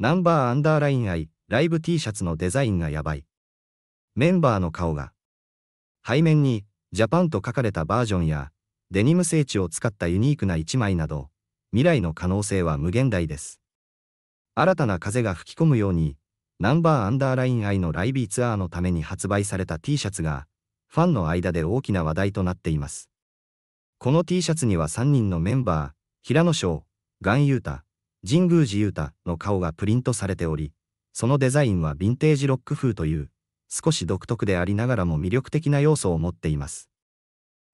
ナンバーアンダーラインアイ、ライブ T シャツのデザインがやばい。メンバーの顔が。背面に、ジャパンと書かれたバージョンや、デニム聖地を使ったユニークな一枚など、未来の可能性は無限大です。新たな風が吹き込むように、ナンバーアンダーラインアイのライビーツアーのために発売された T シャツが、ファンの間で大きな話題となっています。この T シャツには3人のメンバー、平野翔、岩優太、神宮寺勇太の顔がプリントされており、そのデザインはヴィンテージロック風という、少し独特でありながらも魅力的な要素を持っています。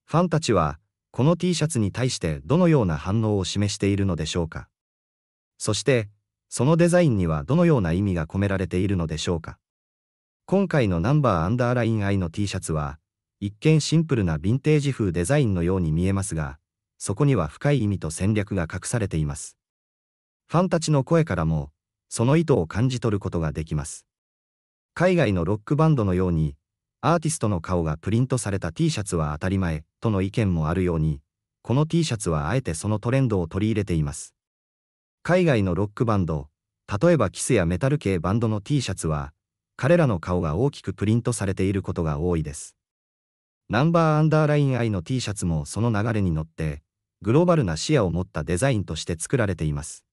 ファンたちは、この T シャツに対してどのような反応を示しているのでしょうか。そして、そのデザインにはどのような意味が込められているのでしょうか。今回のナンバーアンダーライン I の T シャツは、一見シンプルなヴィンテージ風デザインのように見えますが、そこには深い意味と戦略が隠されています。ファンたちの声からも、その意図を感じ取ることができます。海外のロックバンドのように、アーティストの顔がプリントされた T シャツは当たり前との意見もあるように、この T シャツはあえてそのトレンドを取り入れています。海外のロックバンド、例えばキスやメタル系バンドの T シャツは、彼らの顔が大きくプリントされていることが多いです。ナンバーアンダーラインイの T シャツもその流れに乗って、グローバルな視野を持ったデザインとして作られています。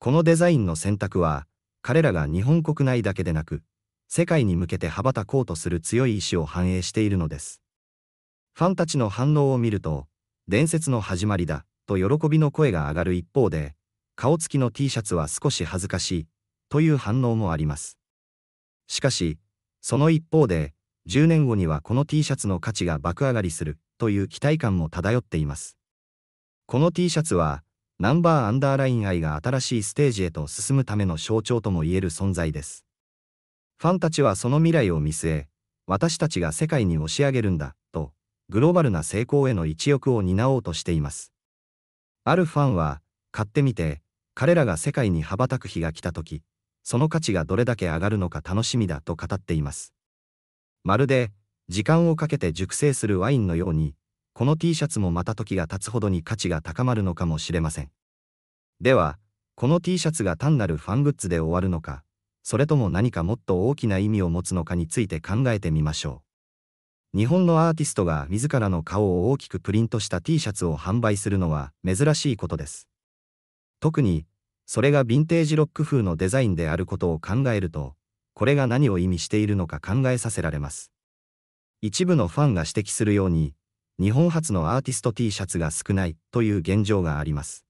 このデザインの選択は、彼らが日本国内だけでなく、世界に向けて羽ばたこうとする強い意志を反映しているのです。ファンたちの反応を見ると、伝説の始まりだ、と喜びの声が上がる一方で、顔つきの T シャツは少し恥ずかしい、という反応もあります。しかし、その一方で、10年後にはこの T シャツの価値が爆上がりする、という期待感も漂っています。この T シャツは、ナンバーアンダーライン愛が新しいステージへと進むための象徴とも言える存在です。ファンたちはその未来を見据え、私たちが世界に押し上げるんだ、と、グローバルな成功への一翼を担おうとしています。あるファンは、買ってみて、彼らが世界に羽ばたく日が来た時、その価値がどれだけ上がるのか楽しみだと語っています。まるで、時間をかけて熟成するワインのように、この T シャツもまた時が経つほどに価値が高まるのかもしれません。では、この T シャツが単なるファングッズで終わるのか、それとも何かもっと大きな意味を持つのかについて考えてみましょう。日本のアーティストが自らの顔を大きくプリントした T シャツを販売するのは珍しいことです。特に、それがヴィンテージロック風のデザインであることを考えると、これが何を意味しているのか考えさせられます。一部のファンが指摘するように、日本初のアーティスト T シャツが少ないという現状があります。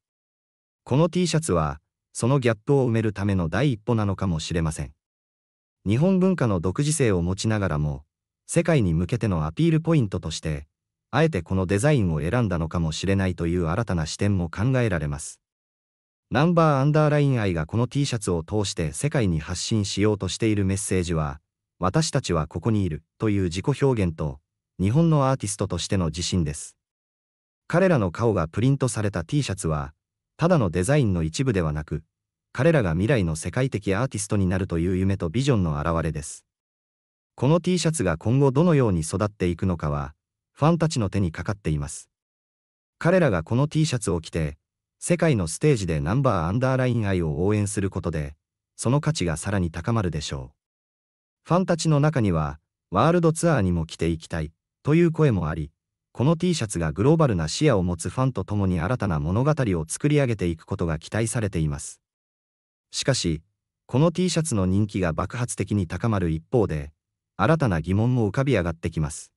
この T シャツは、そのギャップを埋めるための第一歩なのかもしれません。日本文化の独自性を持ちながらも、世界に向けてのアピールポイントとして、あえてこのデザインを選んだのかもしれないという新たな視点も考えられます。ナンバーアンダーライン愛がこの T シャツを通して世界に発信しようとしているメッセージは、私たちはここにいるという自己表現と、日本のアーティストとしての自信です。彼らの顔がプリントされた T シャツは、ただのデザインの一部ではなく、彼らが未来の世界的アーティストになるという夢とビジョンの表れです。この T シャツが今後どのように育っていくのかは、ファンたちの手にかかっています。彼らがこの T シャツを着て、世界のステージでナンバーアンダーライン愛を応援することで、その価値がさらに高まるでしょう。ファンたちの中には、ワールドツアーにも来ていきたい。という声もあり、この T シャツがグローバルな視野を持つファンと共に新たな物語を作り上げていくことが期待されています。しかし、この T シャツの人気が爆発的に高まる一方で、新たな疑問も浮かび上がってきます。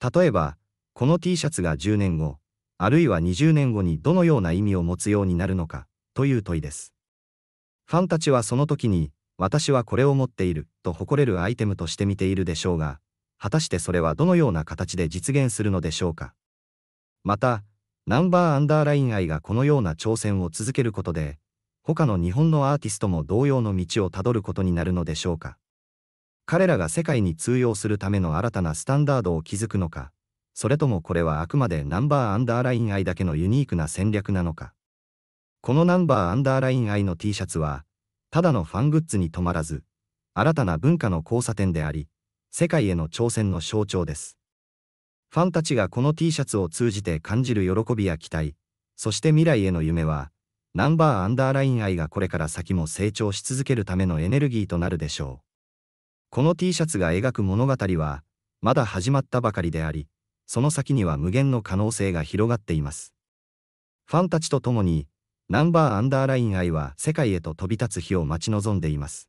例えば、この T シャツが10年後、あるいは20年後にどのような意味を持つようになるのか、という問いです。ファンたちはその時に、私はこれを持っている、と誇れるアイテムとして見ているでしょうが、果たしてそれはどのような形で実現するのでしょうか。また、ナンバーアンダーライン愛がこのような挑戦を続けることで、他の日本のアーティストも同様の道をたどることになるのでしょうか。彼らが世界に通用するための新たなスタンダードを築くのか、それともこれはあくまでナンバーアンダーライン愛だけのユニークな戦略なのか。このナンバーアンダーライン愛の T シャツは、ただのファングッズに止まらず、新たな文化の交差点であり、世界への挑戦の象徴です。ファンたちがこの T シャツを通じて感じる喜びや期待、そして未来への夢は、ナンバーアンダーライン愛がこれから先も成長し続けるためのエネルギーとなるでしょう。この T シャツが描く物語は、まだ始まったばかりであり、その先には無限の可能性が広がっています。ファンたちと共に、ナンバーアンダーライン愛は世界へと飛び立つ日を待ち望んでいます。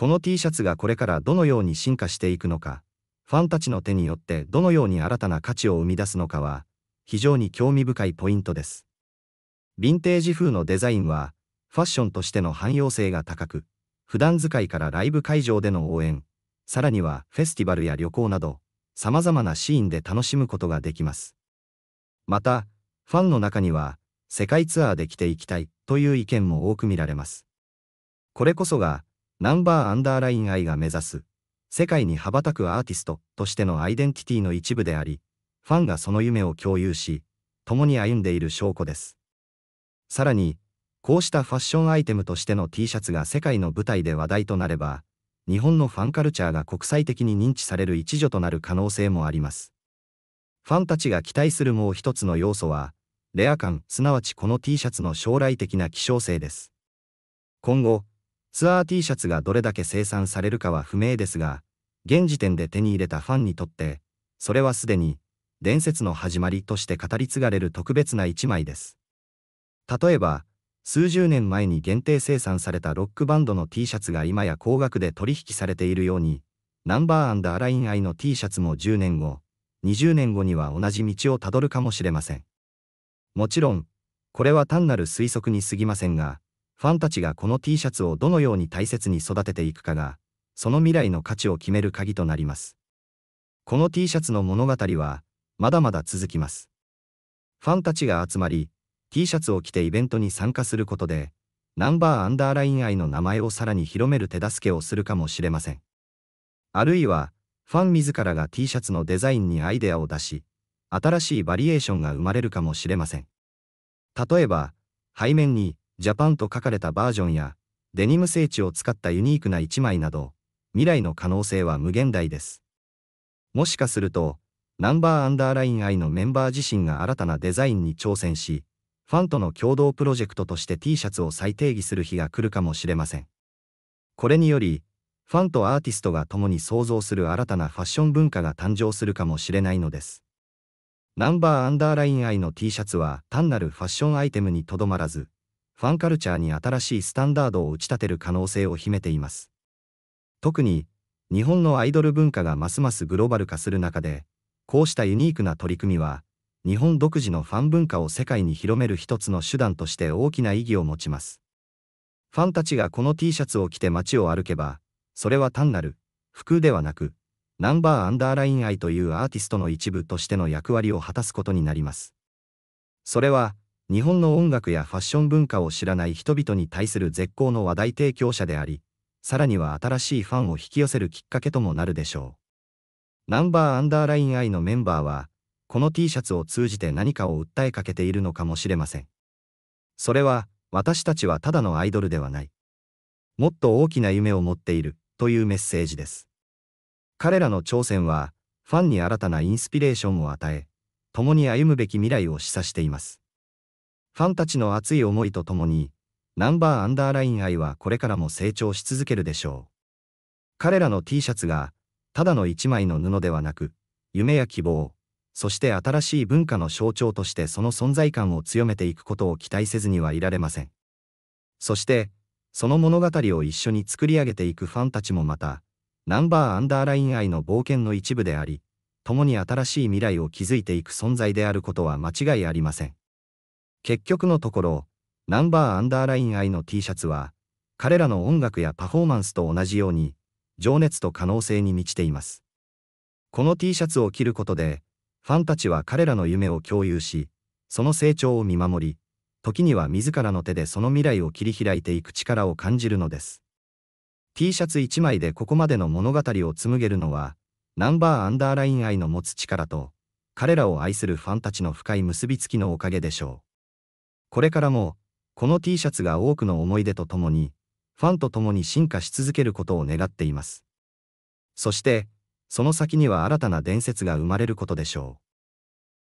この T シャツがこれからどのように進化していくのか、ファンたちの手によってどのように新たな価値を生み出すのかは、非常に興味深いポイントです。ヴィンテージ風のデザインは、ファッションとしての汎用性が高く、普段使いからライブ会場での応援、さらにはフェスティバルや旅行など、さまざまなシーンで楽しむことができます。また、ファンの中には、世界ツアーで着ていきたいという意見も多く見られます。これこそが、ナンバーアンダーライン愛が目指す、世界に羽ばたくアーティストとしてのアイデンティティの一部であり、ファンがその夢を共有し、共に歩んでいる証拠です。さらに、こうしたファッションアイテムとしての T シャツが世界の舞台で話題となれば、日本のファンカルチャーが国際的に認知される一助となる可能性もあります。ファンたちが期待するもう一つの要素は、レア感、すなわちこの T シャツの将来的な希少性です。今後、ツアー T シャツがどれだけ生産されるかは不明ですが、現時点で手に入れたファンにとって、それはすでに、伝説の始まりとして語り継がれる特別な一枚です。例えば、数十年前に限定生産されたロックバンドの T シャツが今や高額で取引されているように、ナンバーアライン愛の T シャツも10年後、20年後には同じ道をたどるかもしれません。もちろん、これは単なる推測に過ぎませんが、ファンたちがこの T シャツをどのように大切に育てていくかが、その未来の価値を決める鍵となります。この T シャツの物語は、まだまだ続きます。ファンたちが集まり、T シャツを着てイベントに参加することで、ナンバーアンダーライン愛の名前をさらに広める手助けをするかもしれません。あるいは、ファン自らが T シャツのデザインにアイデアを出し、新しいバリエーションが生まれるかもしれません。例えば、背面にジャパンと書かれたバージョンや、デニム聖地を使ったユニークな一枚など、未来の可能性は無限大です。もしかすると、ナンバーアンダーライン I のメンバー自身が新たなデザインに挑戦し、ファンとの共同プロジェクトとして T シャツを再定義する日が来るかもしれません。これにより、ファンとアーティストが共に創造する新たなファッション文化が誕生するかもしれないのです。ナンバーアンダーライン I の T シャツは単なるファッションアイテムにとどまらず、ファンカルチャーに新しいスタンダードを打ち立てる可能性を秘めています。特に、日本のアイドル文化がますますグローバル化する中で、こうしたユニークな取り組みは、日本独自のファン文化を世界に広める一つの手段として大きな意義を持ちます。ファンたちがこの T シャツを着て街を歩けば、それは単なる、服ではなく、ナンバーアンダーライン愛というアーティストの一部としての役割を果たすことになります。それは、日本の音楽やファッション文化を知らない人々に対する絶好の話題提供者であり、さらには新しいファンを引き寄せるきっかけともなるでしょう。ナンバーアンダーライン I のメンバーは、この T シャツを通じて何かを訴えかけているのかもしれません。それは、私たちはただのアイドルではない。もっと大きな夢を持っている、というメッセージです。彼らの挑戦は、ファンに新たなインスピレーションを与え、共に歩むべき未来を示唆しています。ファンたちの熱い思いとともに、ナンバーアンダーライン愛はこれからも成長し続けるでしょう。彼らの T シャツが、ただの一枚の布ではなく、夢や希望、そして新しい文化の象徴としてその存在感を強めていくことを期待せずにはいられません。そして、その物語を一緒に作り上げていくファンたちもまた、ナンバーアンダーライン愛の冒険の一部であり、共に新しい未来を築いていく存在であることは間違いありません。結局のところ、ナンバーアンダーライン I の T シャツは、彼らの音楽やパフォーマンスと同じように、情熱と可能性に満ちています。この T シャツを着ることで、ファンたちは彼らの夢を共有し、その成長を見守り、時には自らの手でその未来を切り開いていく力を感じるのです。T シャツ1枚でここまでの物語を紡げるのは、ナンバーアンダーライン愛の持つ力と、彼らを愛するファンたちの深い結びつきのおかげでしょう。これからも、この T シャツが多くの思い出とともに、ファンと共に進化し続けることを願っています。そして、その先には新たな伝説が生まれることでしょう。